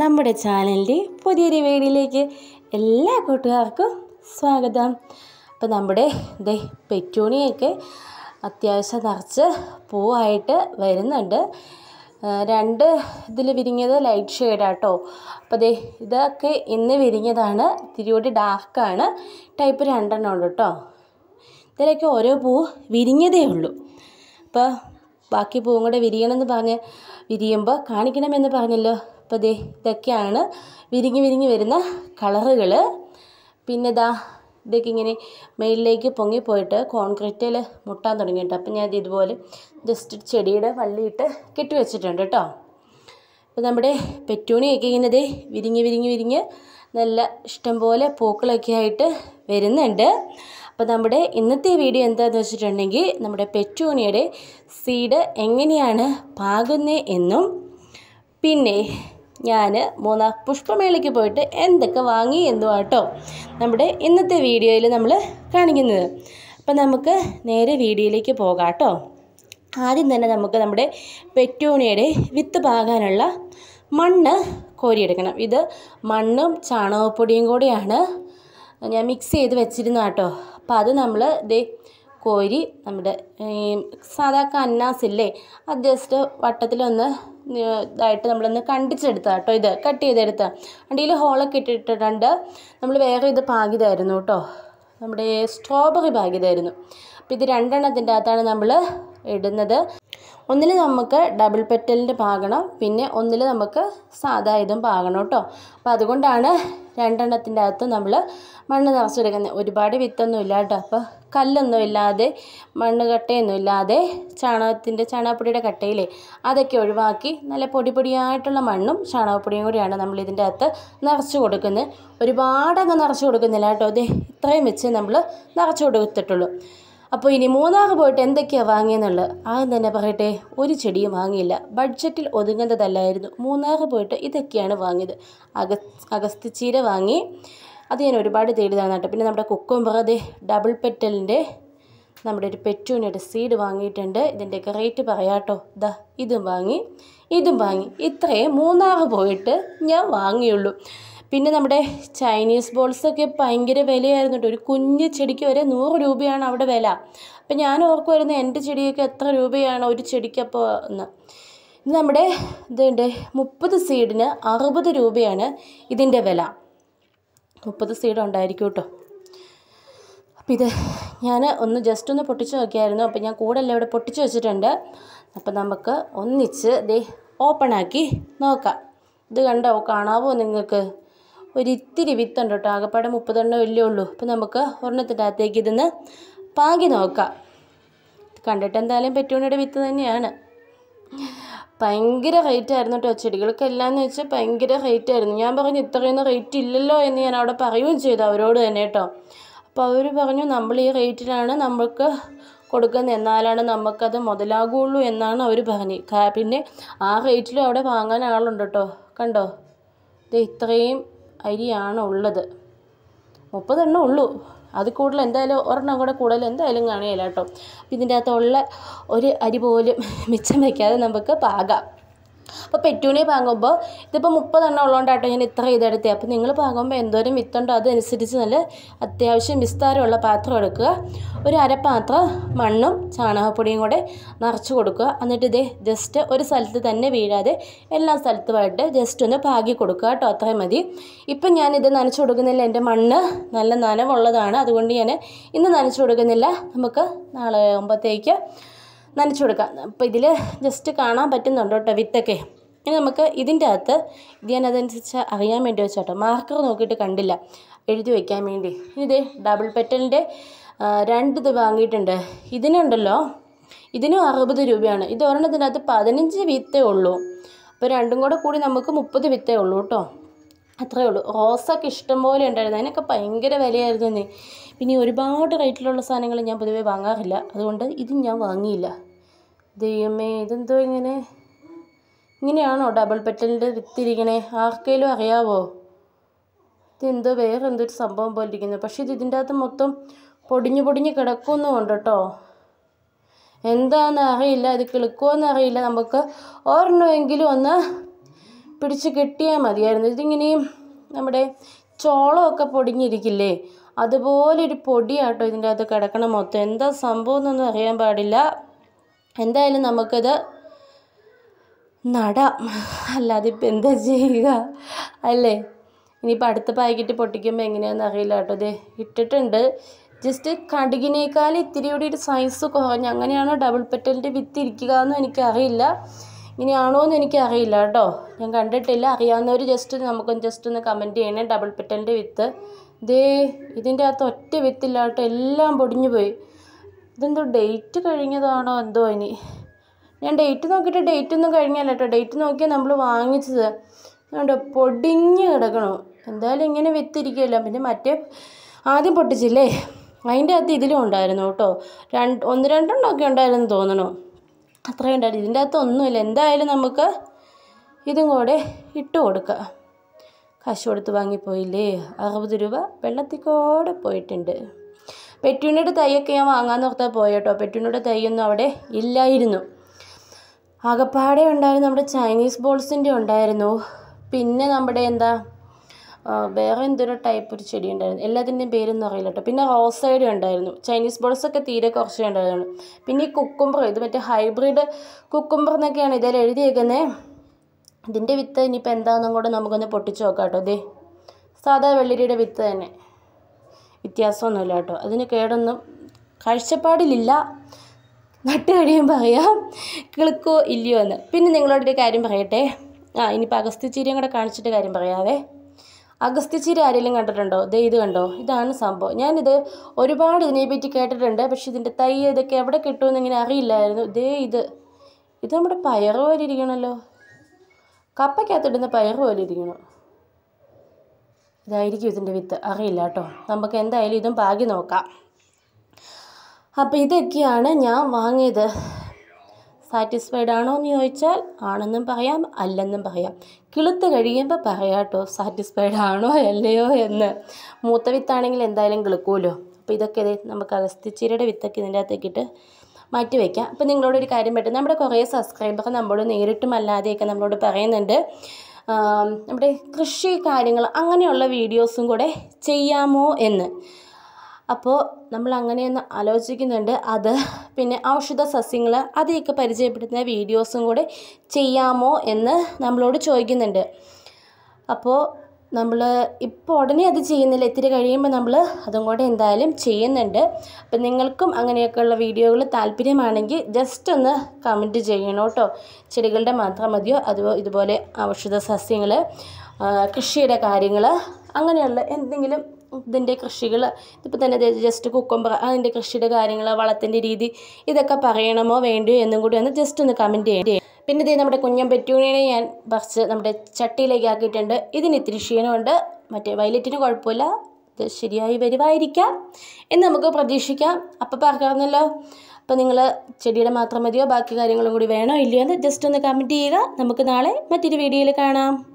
നമ്മുടെ ചാനലിൻ്റെ പുതിയൊരു വീഡിയോയിലേക്ക് എല്ലാ കൂട്ടുകാർക്കും സ്വാഗതം അപ്പോൾ നമ്മുടെ ദേ പെറ്റൂണിയൊക്കെ അത്യാവശ്യം നിറച്ച് പൂവായിട്ട് വരുന്നുണ്ട് രണ്ട് ഇതിൽ വിരിഞ്ഞത് ലൈറ്റ് ഷെയ്ഡാട്ടോ അപ്പോൾ ദേ ഇതൊക്കെ ഇന്ന് വിരിഞ്ഞതാണ് തിരിയോടി ഡാർക്കാണ് ടൈപ്പ് രണ്ടെണ്ണം ഉണ്ട് കേട്ടോ ഇതിലൊക്കെ ഓരോ പൂ വിരിഞ്ഞതേ ഉള്ളൂ അപ്പോൾ ബാക്കി പൂവും കൂടെ വിരിയണമെന്ന് പറഞ്ഞ് വിരിയുമ്പോൾ കാണിക്കണമെന്ന് പറഞ്ഞല്ലോ അപ്പോൾ ദേ ഇതൊക്കെയാണ് വിരിഞ്ഞ് വിരിഞ്ഞ് വരുന്ന കളറുകൾ പിന്നെ ഇതാ ഇതൊക്കെ ഇങ്ങനെ മേളിലേക്ക് പൊങ്ങിപ്പോയിട്ട് കോൺക്രീറ്റിൽ മുട്ടാൻ തുടങ്ങി അപ്പം ഞാൻ ഇതുപോലെ ജസ്റ്റ് ചെടിയുടെ വള്ളിയിട്ട് കെട്ടി വെച്ചിട്ടുണ്ട് കേട്ടോ അപ്പോൾ നമ്മുടെ പെറ്റൂണിയൊക്കെ ഇങ്ങനെ ഇതേ വിരിഞ്ഞ് വിരിഞ്ഞ് വിരിഞ്ഞ് നല്ല ഇഷ്ടംപോലെ പൂക്കളൊക്കെ ആയിട്ട് വരുന്നുണ്ട് അപ്പോൾ നമ്മുടെ ഇന്നത്തെ വീഡിയോ എന്താണെന്ന് വെച്ചിട്ടുണ്ടെങ്കിൽ നമ്മുടെ പെറ്റൂണിയുടെ സീഡ് എങ്ങനെയാണ് പാകുന്നത് എന്നും പിന്നെ ഞാൻ മൂന്നാർ പുഷ്പമേളയ്ക്ക് പോയിട്ട് എന്തൊക്കെ വാങ്ങി കേട്ടോ നമ്മുടെ ഇന്നത്തെ വീഡിയോയിൽ നമ്മൾ കാണിക്കുന്നത് അപ്പം നമുക്ക് നേരെ വീഡിയോയിലേക്ക് പോകാം കേട്ടോ ആദ്യം തന്നെ നമുക്ക് നമ്മുടെ പെറ്റൂണിയുടെ വിത്ത് പാകാനുള്ള മണ്ണ് കോരിയെടുക്കണം ഇത് മണ്ണും ചാണകപ്പൊടിയും കൂടിയാണ് ഞാൻ മിക്സ് ചെയ്ത് വെച്ചിരുന്ന കേട്ടോ അപ്പോൾ അത് നമ്മൾ ദേ കോരി നമ്മുടെ സാധാ കന്നാസില്ലേ അത് ജസ്റ്റ് വട്ടത്തിലൊന്ന് ഇതായിട്ട് നമ്മളൊന്ന് കണ്ടിച്ചെടുത്ത കേട്ടോ ഇത് കട്ട് ചെയ്തെടുത്ത അണ്ടിയിൽ ഹോളൊക്കെ ഇട്ടിട്ടുണ്ട് നമ്മൾ വേറെ ഇത് പാകിതായിരുന്നു കേട്ടോ നമ്മുടെ സ്ട്രോബെറി പാകിയതായിരുന്നു അപ്പോൾ ഇത് രണ്ടെണ്ണത്തിൻ്റെ അകത്താണ് നമ്മൾ ഇടുന്നത് ഒന്നിൽ നമുക്ക് ഡബിൾ പെറ്റലിൻ്റെ പാകണം പിന്നെ ഒന്നിൽ നമുക്ക് സാധാ ഇതും പാകണം കേട്ടോ അപ്പോൾ അതുകൊണ്ടാണ് രണ്ടെണ്ണത്തിൻ്റെ അകത്ത് നമ്മൾ മണ്ണ് നിറച്ചെടുക്കുന്നത് ഒരുപാട് വിത്തൊന്നും ഇല്ല കേട്ടോ അപ്പോൾ കല്ലൊന്നും ഇല്ലാതെ മണ്ണ് കട്ടയൊന്നും ഇല്ലാതെ ചാണകത്തിൻ്റെ ചാണകപ്പൊടിയുടെ കട്ടയിലേ അതൊക്കെ ഒഴിവാക്കി നല്ല പൊടി പൊടിയായിട്ടുള്ള മണ്ണും ചാണകപ്പൊടിയും കൂടിയാണ് നമ്മൾ ഇതിൻ്റെ അകത്ത് നിറച്ച് കൊടുക്കുന്നത് ഒരുപാടങ്ങ് നിറച്ച് കൊടുക്കുന്നില്ല കേട്ടോ അതെ ഇത്രയും വെച്ച് നമ്മൾ നിറച്ച് കൊടുത്തിട്ടുള്ളൂ അപ്പോൾ ഇനി മൂന്നാറ് പോയിട്ട് എന്തൊക്കെയാണ് വാങ്ങിയെന്നുള്ളത് ആദ്യം തന്നെ പറയട്ടെ ഒരു ചെടിയും വാങ്ങിയില്ല ബഡ്ജറ്റിൽ ഒതുങ്ങുന്നതല്ലായിരുന്നു മൂന്നാറ് പോയിട്ട് ഇതൊക്കെയാണ് വാങ്ങിയത് അഗ ചീര വാങ്ങി അത് ഞാൻ ഒരുപാട് തേടിയതാണ് കേട്ടോ പിന്നെ നമ്മുടെ കുക്കുംബറത് ഡബിൾ പെറ്റലിൻ്റെ നമ്മുടെ ഒരു പെറ്റൂണിയുടെ സീഡ് വാങ്ങിയിട്ടുണ്ട് ഇതിൻ്റെയൊക്കെ റേറ്റ് പറയാട്ടോ ദാ ഇതും വാങ്ങി ഇതും വാങ്ങി ഇത്രയും മൂന്നാറ് പോയിട്ട് ഞാൻ വാങ്ങിയുള്ളൂ പിന്നെ നമ്മുടെ ചൈനീസ് ബോൾസൊക്കെ ഭയങ്കര വിലയായിരുന്നു കേട്ടോ ഒരു കുഞ്ഞ് ചെടിക്ക് വരെ നൂറ് രൂപയാണ് അവിടെ വില അപ്പം ഞാൻ ഓർക്കുമായിരുന്നു എൻ്റെ ചെടിയൊക്കെ എത്ര രൂപയാണ് ഒരു ചെടിക്കപ്പോൾ എന്ന് ഇത് നമ്മുടെ ഇതുണ്ട് മുപ്പത് സീഡിന് അറുപത് രൂപയാണ് ഇതിൻ്റെ വില മുപ്പത് സീഡ് ഉണ്ടായിരിക്കും കേട്ടോ അപ്പോൾ ഇത് ഞാൻ ഒന്ന് ജസ്റ്റ് ഒന്ന് പൊട്ടിച്ചു നോക്കിയായിരുന്നു അപ്പോൾ ഞാൻ അല്ലേ ഇവിടെ പൊട്ടിച്ച് വെച്ചിട്ടുണ്ട് അപ്പോൾ നമുക്ക് ഒന്നിച്ച് ദേ ഓപ്പണാക്കി നോക്കാം ഇത് കണ്ടോ കാണാവോ നിങ്ങൾക്ക് ഒരിത്തിരി വിത്തുണ്ട് കേട്ടോ ആകപ്പാടെ മുപ്പതെണ്ണം ഇല്ലേ ഉള്ളൂ അപ്പോൾ നമുക്ക് ഒരെണ്ണത്തിൻ്റെ അകത്തേക്ക് ഇതൊന്ന് പാകി നോക്കാം കണ്ടിട്ട് എന്തായാലും പെറ്റൂണിയുടെ വിത്ത് തന്നെയാണ് ഭയങ്കര റേറ്റ് ആയിരുന്നു കേട്ടോ ചെടികൾക്കെല്ലാം എന്ന് വെച്ചാൽ ഭയങ്കര റേറ്റ് ആയിരുന്നു ഞാൻ പറഞ്ഞു ഇത്രയൊന്നും റേറ്റ് ഇല്ലല്ലോ എന്ന് ഞാൻ അവിടെ പറയുകയും ചെയ്തു അവരോട് തന്നെ കേട്ടോ അപ്പോൾ അവർ പറഞ്ഞു നമ്മൾ ഈ റേറ്റിലാണ് നമ്മൾക്ക് കൊടുക്കുന്നത് എന്നാലാണ് നമുക്കത് മുതലാകുള്ളൂ എന്നാണ് അവർ പറഞ്ഞത് പിന്നെ ആ റേറ്റിലും അവിടെ വാങ്ങാൻ ആളുണ്ട് കേട്ടോ കണ്ടോ ഇത് ഇത്രയും അരിയാണ് ഉള്ളത് മുപ്പതെണ്ണം ഉള്ളൂ അത് കൂടുതൽ എന്തായാലും ഒരെണ്ണം കൂടെ കൂടുതൽ എന്തായാലും കാണുകയില്ല കേട്ടോ ഇതിൻ്റെ അകത്തുള്ള ഒരു അരി പോലും മിച്ചം വയ്ക്കാതെ നമുക്ക് പാകാം അപ്പോൾ പെറ്റൂണി പാകുമ്പോൾ ഇതിപ്പോൾ മുപ്പതെണ്ണം ഉള്ളതുകൊണ്ടാട്ടോ ഞാൻ ഇത്ര ഇതെടുത്തത് അപ്പോൾ നിങ്ങൾ പാകുമ്പോൾ എന്തോരം വിത്തുണ്ടോ അതനുസരിച്ച് നല്ല അത്യാവശ്യം വിസ്താരമുള്ള പാത്രം എടുക്കുക ഒരു അരപ്പാത്രം മണ്ണും ചാണകപ്പൊടിയും കൂടെ നിറച്ച് കൊടുക്കുക എന്നിട്ട് ഇതേ ജസ്റ്റ് ഒരു സ്ഥലത്ത് തന്നെ വീഴാതെ എല്ലാ സ്ഥലത്തുമായിട്ട് ജസ്റ്റ് ഒന്ന് പാകി കൊടുക്കുക കേട്ടോ അത്രയും മതി ഇപ്പം ഞാനിത് നനച്ചു കൊടുക്കുന്നില്ല എൻ്റെ മണ്ണ് നല്ല നനവുള്ളതാണ് അതുകൊണ്ട് ഞാൻ ഇന്ന് നനച്ചു കൊടുക്കുന്നില്ല നമുക്ക് നാളെ ആകുമ്പോഴത്തേക്ക് നനച്ചു കൊടുക്കുക അപ്പോൾ ഇതിൽ ജസ്റ്റ് കാണാൻ പറ്റുന്നുണ്ടോ കേട്ടോ വിത്തൊക്കെ ഇനി നമുക്ക് ഇതിൻ്റെ അകത്ത് ഇത് ഞാൻ അതനുസരിച്ച് അറിയാൻ വേണ്ടി കേട്ടോ മാർക്കർ നോക്കിയിട്ട് കണ്ടില്ല എഴുതി വയ്ക്കാൻ വേണ്ടി ഇത് ഡബിൾ പെറ്റലിൻ്റെ രണ്ട് ഇത് വാങ്ങിയിട്ടുണ്ട് ഇതിനുണ്ടല്ലോ ഇതിനും അറുപത് രൂപയാണ് ഇത് ഒരെണ്ണത്തിനകത്ത് പതിനഞ്ച് വിത്തേ ഉള്ളൂ അപ്പോൾ രണ്ടും കൂടെ കൂടി നമുക്ക് മുപ്പത് വിത്തേ ഉള്ളൂ കേട്ടോ അത്രയേ ഉള്ളൂ റോസൊക്കെ ഇഷ്ടംപോലെ ഉണ്ടായിരുന്നു അതിനൊക്കെ ഭയങ്കര വിലയായിരുന്നു എന്നേ പിന്നെ ഒരുപാട് റേറ്റിലുള്ള സാധനങ്ങൾ ഞാൻ പൊതുവേ വാങ്ങാറില്ല അതുകൊണ്ട് ഇതും ഞാൻ വാങ്ങിയില്ല ദൈവമേ ഇതെന്തോ ഇങ്ങനെ ഇങ്ങനെയാണോ ഡബിൾ പെറ്റലിൻ്റെ വിത്തിരിക്കണേ ആർക്കെങ്കിലും അറിയാവോ ഇതെന്തോ വേറെ എന്തോ ഒരു സംഭവം പോലെ ഇരിക്കുന്നു പക്ഷേ ഇത് ഇതിൻ്റെ അകത്ത് മൊത്തം പൊടിഞ്ഞു പൊടിഞ്ഞ് കിടക്കുന്നുമുണ്ട് കേട്ടോ എന്താണെന്ന് അറിയില്ല ഇത് കിളിക്കുമോ എന്നറിയില്ല നമുക്ക് ഒരെണ്ണമെങ്കിലും ഒന്ന് പിടിച്ച് കിട്ടിയാൽ മതിയായിരുന്നു ഇതിങ്ങനെ നമ്മുടെ ചോളമൊക്കെ പൊടിഞ്ഞിരിക്കില്ലേ അതുപോലൊരു പൊടിയാട്ടോ ഇതിൻ്റെ അകത്ത് കിടക്കണം മൊത്തം എന്താ സംഭവം എന്നൊന്നും അറിയാൻ പാടില്ല എന്തായാലും നമുക്കത് നടാം അല്ലാതെ ഇപ്പം എന്താ ചെയ്യുക അല്ലേ ഇനിയിപ്പോൾ അടുത്ത പാക്കറ്റ് പൊട്ടിക്കുമ്പോൾ എങ്ങനെയാണെന്ന് അറിയില്ല കേട്ടോ ഇത് ഇട്ടിട്ടുണ്ട് ജസ്റ്റ് കടുകിനേക്കാൾ ഇത്തിരി കൂടി ഒരു സൈസ് കുറഞ്ഞ് അങ്ങനെയാണോ ഡബിൾ പെറ്റലിൻ്റെ വിത്ത് ഇരിക്കുക എന്നും എനിക്കറിയില്ല ഇങ്ങനെയാണോ എന്ന് എനിക്കറിയില്ല കേട്ടോ ഞാൻ കണ്ടിട്ടില്ല അറിയാവുന്നവർ ജസ്റ്റ് നമുക്കൊന്ന് ജസ്റ്റ് ഒന്ന് കമൻറ്റ് ചെയ്യണേ ഡബിൾ പെറ്റലിൻ്റെ വിത്ത് ഇതേ ഇതിൻ്റെ അകത്ത് ഒറ്റ വിത്തില്ല കേട്ടോ എല്ലാം പൊടിഞ്ഞു പോയി ഇതെന്തോ ഡേറ്റ് കഴിഞ്ഞതാണോ എന്തോ ഇനി ഞാൻ ഡേറ്റ് നോക്കിയിട്ട് ഡേറ്റ് ഒന്നും കഴിഞ്ഞല്ല കേട്ടോ ഡേറ്റ് നോക്കിയാൽ നമ്മൾ വാങ്ങിച്ചത് അതുകൊണ്ട് പൊടിഞ്ഞ് കിടക്കണോ എന്തായാലും ഇങ്ങനെ വിത്തിരിക്കുമല്ലോ പിന്നെ മറ്റേ ആദ്യം പൊട്ടിച്ചില്ലേ അതിൻ്റെ അകത്ത് ഇതിലും ഉണ്ടായിരുന്നു കേട്ടോ രണ്ട് ഒന്ന് രണ്ടെണ്ണമൊക്കെ ഉണ്ടായിരുന്നു തോന്നണോ അത്രയും ഉണ്ടായിരുന്നു ഇതിൻ്റെ അകത്ത് ഒന്നുമില്ല എന്തായാലും നമുക്ക് ഇതും കൂടെ ഇട്ട് കൊടുക്കുക കാശ് കൊടുത്ത് വാങ്ങിപ്പോയില്ലേ അറുപത് രൂപ വെള്ളത്തിക്കോടെ പോയിട്ടുണ്ട് പെറ്റൂണിയുടെ തൈയൊക്കെ ഞാൻ വാങ്ങാമെന്ന് ഓർത്താൽ പോയട്ടോ പെറ്റൂണിയുടെ തൈയൊന്നും അവിടെ ഇല്ലായിരുന്നു ആകപ്പാടെ ഉണ്ടായിരുന്നു നമ്മുടെ ചൈനീസ് ബോൾസിൻ്റെ ഉണ്ടായിരുന്നു പിന്നെ നമ്മുടെ എന്താ വേറെ എന്തൊരു ടൈപ്പ് ഒരു ചെടി ഉണ്ടായിരുന്നു എല്ലാത്തിൻ്റെയും പേരൊന്നും അറിയില്ല കേട്ടോ പിന്നെ സൈഡ് ഉണ്ടായിരുന്നു ചൈനീസ് ഒക്കെ തീരെ കുറച്ചേ ഉണ്ടായിരുന്നു പിന്നെ ഈ കുക്കുംബർ ഇത് മറ്റേ ഹൈബ്രിഡ് കുക്കുംബർ എന്നൊക്കെയാണ് ഇതിൽ എഴുതിയേക്കുന്നത് ഇതിൻ്റെ വിത്ത് ഇനിയിപ്പോൾ എന്താണെന്നും കൂടെ നമുക്കൊന്ന് പൊട്ടിച്ച് നോക്കാം കേട്ടോ ഇതേ സാധാ വെള്ളരിയുടെ വിത്ത് തന്നെ വ്യത്യാസമൊന്നുമില്ല കേട്ടോ അതിന് കേടൊന്നും കാഴ്ചപ്പാടിലില്ല നട്ട് കഴിയുമ്പോൾ അറിയാം കിളുക്കോ ഇല്ലയോ എന്ന് പിന്നെ നിങ്ങളോടൊരു കാര്യം പറയട്ടെ ആ ഇനിയിപ്പോൾ അഗസ്ത്യ ചീരയും കൂടെ കാണിച്ചിട്ട് കാര്യം പറയാവേ അഗസ്ത്യച്ചീര ആരെങ്കിലും കണ്ടിട്ടുണ്ടോ ദേ ഇത് കണ്ടോ ഇതാണ് സംഭവം ഞാനിത് ഒരുപാട് ഇതിനെപ്പറ്റി കേട്ടിട്ടുണ്ട് പക്ഷെ ഇതിൻ്റെ തൈ ഇതൊക്കെ എവിടെ കിട്ടുമെന്ന് ഇങ്ങനെ അറിയില്ലായിരുന്നു ദേ ഇത് ഇത് നമ്മുടെ പയറ് പോലെ ഇരിക്കണമല്ലോ കപ്പയ്ക്കകത്തിടുന്ന പയറ് പോലെ ഇരിക്കണം ഇതായിരിക്കും ഇതിൻ്റെ വിത്ത് അറിയില്ല കേട്ടോ നമുക്ക് എന്തായാലും ഇതും പാകി നോക്കാം അപ്പോൾ ഇതൊക്കെയാണ് ഞാൻ വാങ്ങിയത് സാറ്റിസ്ഫൈഡ് ആണോ എന്ന് ചോദിച്ചാൽ ആണെന്നും പറയാം അല്ലെന്നും പറയാം കിളുത്ത് കഴിയുമ്പോൾ പറയാട്ടോ സാറ്റിസ്ഫൈഡ് ആണോ അല്ലയോ എന്ന് മൂത്ത വിത്താണെങ്കിൽ എന്തായാലും കിളുക്കുമല്ലോ അപ്പോൾ ഇതൊക്കെ നമുക്ക് അഗസ്തിച്ചീരയുടെ വിത്തൊക്കെ ഇതിൻ്റെ അകത്തേക്കിട്ട് മാറ്റി വയ്ക്കാം അപ്പോൾ നിങ്ങളോടൊരു ഒരു കാര്യം പറ്റും നമ്മുടെ കുറേ സബ്സ്ക്രൈബർ നമ്മളോട് നേരിട്ടും അല്ലാതെയൊക്കെ നമ്മളോട് പറയുന്നുണ്ട് നമ്മുടെ കൃഷി കാര്യങ്ങൾ അങ്ങനെയുള്ള വീഡിയോസും കൂടെ ചെയ്യാമോ എന്ന് അപ്പോൾ നമ്മൾ അങ്ങനെയൊന്ന് ആലോചിക്കുന്നുണ്ട് അത് പിന്നെ ഔഷധ സസ്യങ്ങൾ അതെയൊക്കെ പരിചയപ്പെടുത്തുന്ന വീഡിയോസും കൂടെ ചെയ്യാമോ എന്ന് നമ്മളോട് ചോദിക്കുന്നുണ്ട് അപ്പോൾ നമ്മൾ ഇപ്പോൾ ഉടനെ അത് ചെയ്യുന്നില്ല ഇത്തിരി കഴിയുമ്പോൾ നമ്മൾ അതും കൂടെ എന്തായാലും ചെയ്യുന്നുണ്ട് അപ്പം നിങ്ങൾക്കും അങ്ങനെയൊക്കെയുള്ള വീഡിയോകൾ താല്പര്യമാണെങ്കിൽ ജസ്റ്റ് ഒന്ന് കമൻറ്റ് ചെയ്യണം കേട്ടോ ചെടികളുടെ മാത്രം മതിയോ അതുപോലെ ഇതുപോലെ ഔഷധ സസ്യങ്ങൾ കൃഷിയുടെ കാര്യങ്ങൾ അങ്ങനെയുള്ള എന്തെങ്കിലും ഇതിൻ്റെ കൃഷികൾ ഇതിപ്പോൾ തന്നെ ജസ്റ്റ് കുക്കുംബർ അതിൻ്റെ കൃഷിയുടെ കാര്യങ്ങൾ വളത്തിൻ്റെ രീതി ഇതൊക്കെ പറയണമോ വേണ്ടോ എന്നും കൂടി ഒന്ന് ജസ്റ്റ് ഒന്ന് കമൻറ്റ് ചെയ്യേ പിന്നെ ഇതേ നമ്മുടെ കുഞ്ഞം പെറ്റൂണിനെ ഞാൻ പറിച്ച് നമ്മുടെ ചട്ടിയിലേക്ക് ആക്കിയിട്ടുണ്ട് ഇതിന് ഇത്തിരി ക്ഷീണമുണ്ട് മറ്റേ വയലറ്റിന് കുഴപ്പമില്ല ഇത് ശരിയായി വരുവായിരിക്കാം എന്ന് നമുക്ക് പ്രതീക്ഷിക്കാം അപ്പം പറഞ്ഞല്ലോ അപ്പോൾ നിങ്ങൾ ചെടിയുടെ മാത്രം മതിയോ ബാക്കി കാര്യങ്ങളും കൂടി വേണോ ഇല്ലയോ എന്ന് ജസ്റ്റ് ഒന്ന് കമൻറ്റ് ചെയ്യുക നമുക്ക് നാളെ മറ്റൊരു വീഡിയോയിൽ കാണാം